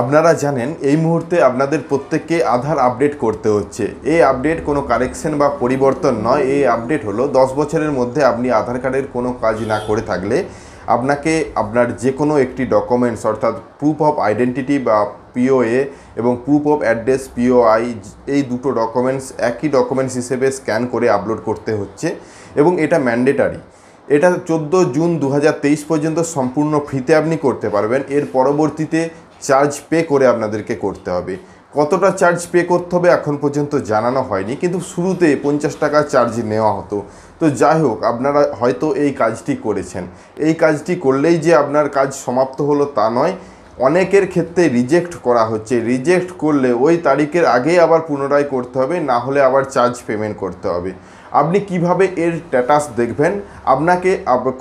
আপনারা জানেন এই মুহূর্তে আপনাদের প্রত্যেককে আধার আপডেট করতে হচ্ছে এই আপডেট কোনো কারেকশন বা পরিবর্তন নয় এই আপডেট হলো দশ বছরের মধ্যে আপনি আধার কার্ডের কোনো কাজ না করে থাকলে আপনাকে আপনার যে কোনো একটি ডকুমেন্টস অর্থাৎ প্রুফ অফ আইডেন্টিটি বা পিওএ এবং প্রুফ অফ অ্যাড্রেস পিওআই এই দুটো ডকুমেন্টস একই ডকুমেন্টস হিসেবে স্ক্যান করে আপলোড করতে হচ্ছে এবং এটা ম্যান্ডেটারি এটা চোদ্দো জুন দু পর্যন্ত সম্পূর্ণ ফ্রিতে আপনি করতে পারবেন এর পরবর্তীতে চার্জ পে করে আপনাদেরকে করতে হবে কতটা চার্জ পে করতে হবে এখন পর্যন্ত জানানো হয়নি কিন্তু শুরুতে পঞ্চাশ টাকা চার্জ নেওয়া হতো তো যাই হোক আপনারা হয়তো এই কাজটি করেছেন এই কাজটি করলেই যে আপনার কাজ সমাপ্ত হলো তা নয় অনেকের ক্ষেত্রে রিজেক্ট করা হচ্ছে রিজেক্ট করলে ওই তারিখের আগেই আবার পুনরায় করতে হবে না হলে আবার চার্জ পেমেন্ট করতে হবে আপনি কিভাবে এর স্ট্যাটাস দেখবেন আপনাকে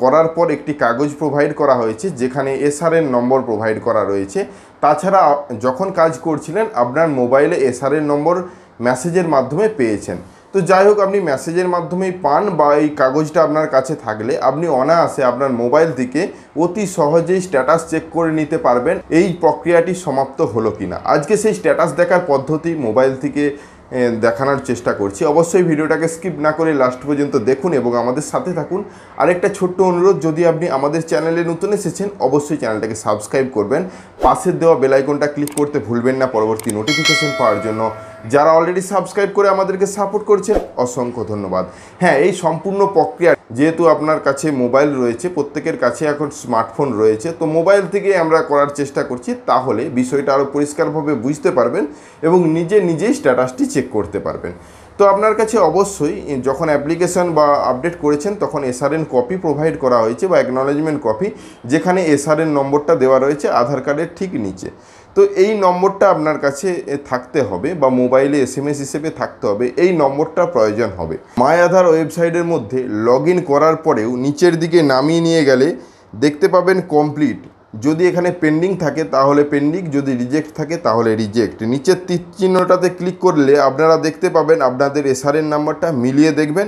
করার পর একটি কাগজ প্রোভাইড করা হয়েছে যেখানে এসআরের নম্বর প্রোভাইড করা রয়েছে তাছাড়া যখন কাজ করছিলেন আপনার মোবাইলে এসআরের নম্বর মেসেজের মাধ্যমে পেয়েছেন তো যাই হোক আপনি মেসেজের মাধ্যমেই পান বা এই কাগজটা আপনার কাছে থাকলে আপনি অনায়াসে আপনার মোবাইল থেকে অতি সহজেই স্ট্যাটাস চেক করে নিতে পারবেন এই প্রক্রিয়াটি সমাপ্ত হলো কিনা আজকে সেই স্ট্যাটাস দেখার পদ্ধতি মোবাইল থেকে দেখানোর চেষ্টা করছি অবশ্যই ভিডিওটাকে স্কিপ না করে লাস্ট পর্যন্ত দেখুন এবং আমাদের সাথে থাকুন আরেকটা ছোট্ট অনুরোধ যদি আপনি আমাদের চ্যানেলে নতুন এসেছেন অবশ্যই চ্যানেলটাকে সাবস্ক্রাইব করবেন পাশের দেওয়া বেলাইকনটা ক্লিক করতে ভুলবেন না পরবর্তী নোটিফিকেশন পাওয়ার জন্য যারা অলরেডি সাবস্ক্রাইব করে আমাদেরকে সাপোর্ট করছেন অসংখ্য ধন্যবাদ হ্যাঁ এই সম্পূর্ণ প্রক্রিয়া যেহেতু আপনার কাছে মোবাইল রয়েছে প্রত্যেকের কাছে এখন স্মার্টফোন রয়েছে তো মোবাইল থেকে আমরা করার চেষ্টা করছি তাহলে বিষয়টা আরও পরিষ্কারভাবে বুঝতে পারবেন এবং নিজে নিজেই স্ট্যাটাসটি চেক করতে পারবেন তো আপনার কাছে অবশ্যই যখন অ্যাপ্লিকেশান বা আপডেট করেছেন তখন এসআরএন কপি প্রোভাইড করা হয়েছে বা অ্যাকনলেজমেন্ট কপি যেখানে এসআরএন নম্বরটা দেওয়া রয়েছে আধার কার্ডের ঠিক নিচে তো এই নম্বরটা আপনার কাছে থাকতে হবে বা মোবাইলে এস এম এস হিসেবে থাকতে হবে এই নম্বরটা প্রয়োজন হবে মাই আধার ওয়েবসাইটের মধ্যে লগ করার পরেও নিচের দিকে নামিয়ে নিয়ে গেলে দেখতে পাবেন কমপ্লিট যদি এখানে পেন্ডিং থাকে তাহলে পেন্ডিং যদি রিজেক্ট থাকে তাহলে রিজেক্ট নিচের তীর চিহ্নটাতে ক্লিক করলে আপনারা দেখতে পাবেন আপনাদের এসআরএন নাম্বারটা মিলিয়ে দেখবেন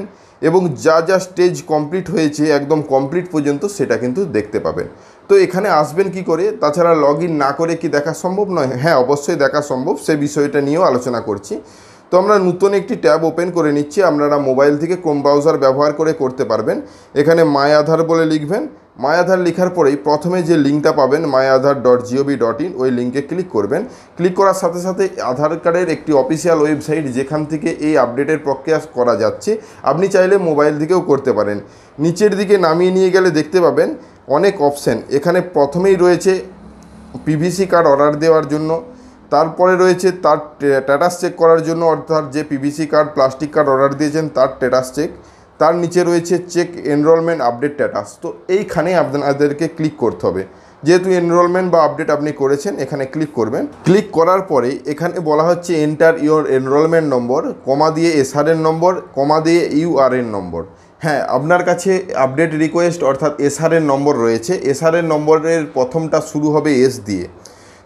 এবং যা যা স্টেজ কমপ্লিট হয়েছে একদম কমপ্লিট পর্যন্ত সেটা কিন্তু দেখতে পাবেন তো এখানে আসবেন কি করে তাছাড়া লগ না করে কি দেখা সম্ভব নয় হ্যাঁ অবশ্যই দেখা সম্ভব সে বিষয়টা নিয়েও আলোচনা করছি তো আমরা নতুন একটি ট্যাব ওপেন করে নিচ্ছি আপনারা মোবাইল থেকে ক্রোম ব্রাউজার ব্যবহার করে করতে পারবেন এখানে মাই আধার বলে লিখবেন মাই আধার লেখার পরেই প্রথমে যে লিঙ্কটা পাবেন my Aadhaar dot G O V dot লিঙ্কে ক্লিক করবেন ক্লিক করার সাথে সাথে আধার কার্ডের একটি অফিসিয়াল ওয়েবসাইট যেখান থেকে এই আপডেটের প্রক্রিয়া করা যাচ্ছে আপনি চাইলে মোবাইল থেকেও করতে পারেন নিচের দিকে নামিয়ে নিয়ে গেলে দেখতে পাবেন অনেক অপশান এখানে প্রথমেই রয়েছে পিভিসি কার্ড অর্ডার দেওয়ার জন্য তারপরে রয়েছে তার স্ট্যাটাস চেক করার জন্য অর্থাৎ যে PVC card plastic card order দিয়েছেন তার স্ট্যাটাস চেক তার নিচে রয়েছে চেক এনরোলমেন্ট আপডেট স্ট্যাটাস তো এইখানে আপনাদেরকে ক্লিক করতে হবে যেহেতু এনরোলমেন্ট বা আপডেট আপনি করেছেন এখানে ক্লিক করবেন ক্লিক করার পরে এখানে বলা হচ্ছে enter your enrolment number comma দিয়ে এসআরএন নম্বর কমা দিয়ে ইউআরএন নম্বর হ্যাঁ আপনার কাছে আপডেট রিকোয়েস্ট অর্থাৎ এসআরের নম্বর রয়েছে এসআরের নম্বরের প্রথমটা শুরু হবে এস দিয়ে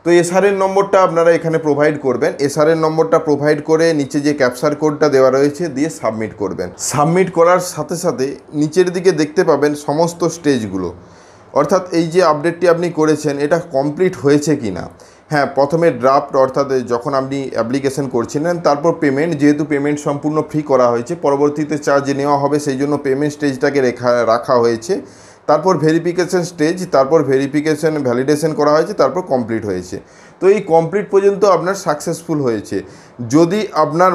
তো এসআরের নম্বরটা আপনারা এখানে প্রোভাইড করবেন এসআরের নম্বরটা প্রোভাইড করে নিচে যে ক্যাপচার কোডটা দেওয়া রয়েছে দিয়ে সাবমিট করবেন সাবমিট করার সাথে সাথে নিচের দিকে দেখতে পাবেন সমস্ত স্টেজগুলো অর্থাৎ এই যে আপডেটটি আপনি করেছেন এটা কমপ্লিট হয়েছে কি না হ্যাঁ প্রথমে ড্রাফট অর্থাৎ যখন আপনি অ্যাপ্লিকেশন করছিলেন তারপর পেমেন্ট যেহেতু পেমেন্ট সম্পূর্ণ ফ্রি করা হয়েছে পরবর্তীতে চার্জ নেওয়া হবে সেই জন্য পেমেন্ট স্টেজটাকে রেখা রাখা হয়েছে তারপর ভেরিফিকেশান স্টেজ তারপর ভেরিফিকেশান ভ্যালিডেশন করা হয়েছে তারপর কমপ্লিট হয়েছে তো এই কমপ্লিট পর্যন্ত আপনার সাকসেসফুল হয়েছে যদি আপনার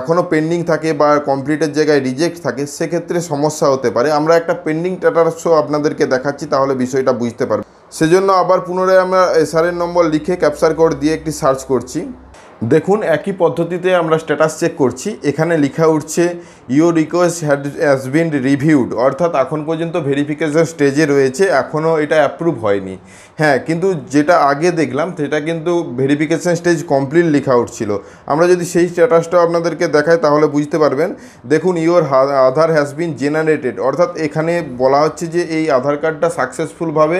এখনও পেন্ডিং থাকে বা কমপ্লিটের জায়গায় রিজেক্ট থাকে সেক্ষেত্রে সমস্যা হতে পারে আমরা একটা পেন্ডিং টাটার শো আপনাদেরকে দেখাচ্ছি তাহলে বিষয়টা বুঝতে পারবেন সেজন্য আবার পুনরায় আমরা এসআরের নম্বর লিখে ক্যাপচার কোড দিয়ে একটি সার্চ করছি দেখুন একই পদ্ধতিতে আমরা স্ট্যাটাস চেক করছি এখানে লেখা উঠছে your request had has been reviewed অর্থাৎ এখন পর্যন্ত ভেরিফিকেশন স্টেজে রয়েছে এখনও এটা অ্যাপ্রুভ হয়নি হ্যাঁ কিন্তু যেটা আগে দেখলাম সেটা কিন্তু ভেরিফিকেশন স্টেজ কমপ্লিট লেখা উঠছিল আমরা যদি সেই স্ট্যাটাসটাও আপনাদেরকে দেখাই তাহলে বুঝতে পারবেন দেখুন your Aadhaar has been generated অর্থাৎ এখানে বলা হচ্ছে যে এই আধার কার্ডটা সাকসেসফুলভাবে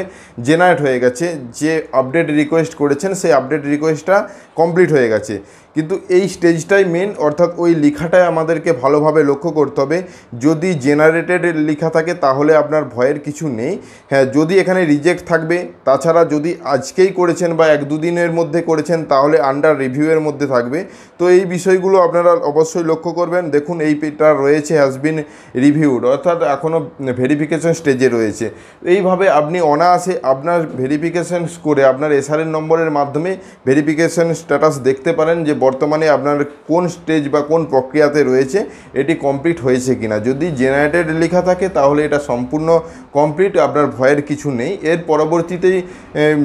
জেনারেট হয়ে গেছে যে আপডেট রিকোয়েস্ট করেছেন সেই আপডেট রিকোয়েস্টটা কমপ্লিট হয়ে গেছে кстати, কিন্তু এই স্টেজটাই মেন অর্থাৎ ওই লেখাটাই আমাদেরকে ভালোভাবে লক্ষ্য করতে হবে যদি জেনারেটেড লেখা থাকে তাহলে আপনার ভয়ের কিছু নেই হ্যাঁ যদি এখানে রিজেক্ট থাকবে তাছাড়া যদি আজকেই করেছেন বা এক দুদিনের মধ্যে করেছেন তাহলে আন্ডার রিভিউয়ের মধ্যে থাকবে তো এই বিষয়গুলো আপনারা অবশ্যই লক্ষ্য করবেন দেখুন এইটা রয়েছে হ্যাজবিন রিভিউড অর্থাৎ এখনও ভেরিফিকেশন স্টেজে রয়েছে এইভাবে আপনি অনায়াসে আপনার ভেরিফিকেশান করে আপনার এসআরএন নম্বরের মাধ্যমে ভেরিফিকেশান স্ট্যাটাস দেখতে পারেন যে বর্তমানে আপনার কোন স্টেজ বা কোন প্রক্রিয়াতে রয়েছে এটি কমপ্লিট হয়েছে কিনা যদি জেনারেটেড লেখা থাকে তাহলে এটা সম্পূর্ণ কমপ্লিট আপনার ভয়ের কিছু নেই এর পরবর্তীতেই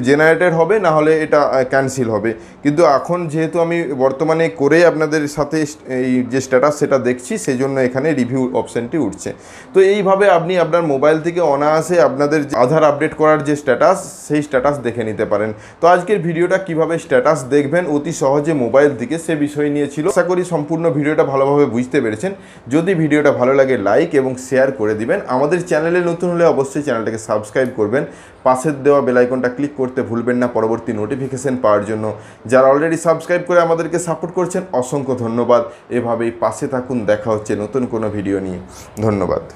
জেনারেটেড হবে না হলে এটা ক্যান্সেল হবে কিন্তু এখন যেহেতু আমি বর্তমানে করে আপনাদের সাথে এই যে স্ট্যাটাস সেটা দেখছি সেজন্য এখানে রিভিউ অপশানটি উঠছে তো এইভাবে আপনি আপনার মোবাইল থেকে অনায়াসে আপনাদের আধার আপডেট করার যে স্ট্যাটাস সেই স্ট্যাটাস দেখে নিতে পারেন তো আজকের ভিডিওটা কিভাবে স্ট্যাটাস দেখবেন অতি সহজে মোবাইল থেকে থেকে সে বিষয় নিয়েছিল আশা করি সম্পূর্ণ ভিডিওটা ভালোভাবে বুঝতে পেরেছেন যদি ভিডিওটা ভালো লাগে লাইক এবং শেয়ার করে দিবেন আমাদের চ্যানেলে নতুন হলে অবশ্যই চ্যানেলটাকে সাবস্ক্রাইব করবেন পাশের দেওয়া বেলাইকনটা ক্লিক করতে ভুলবেন না পরবর্তী নোটিফিকেশান পাওয়ার জন্য যারা অলরেডি সাবস্ক্রাইব করে আমাদেরকে সাপোর্ট করছেন অসংখ্য ধন্যবাদ এভাবেই পাশে থাকুন দেখা হচ্ছে নতুন কোনো ভিডিও নিয়ে ধন্যবাদ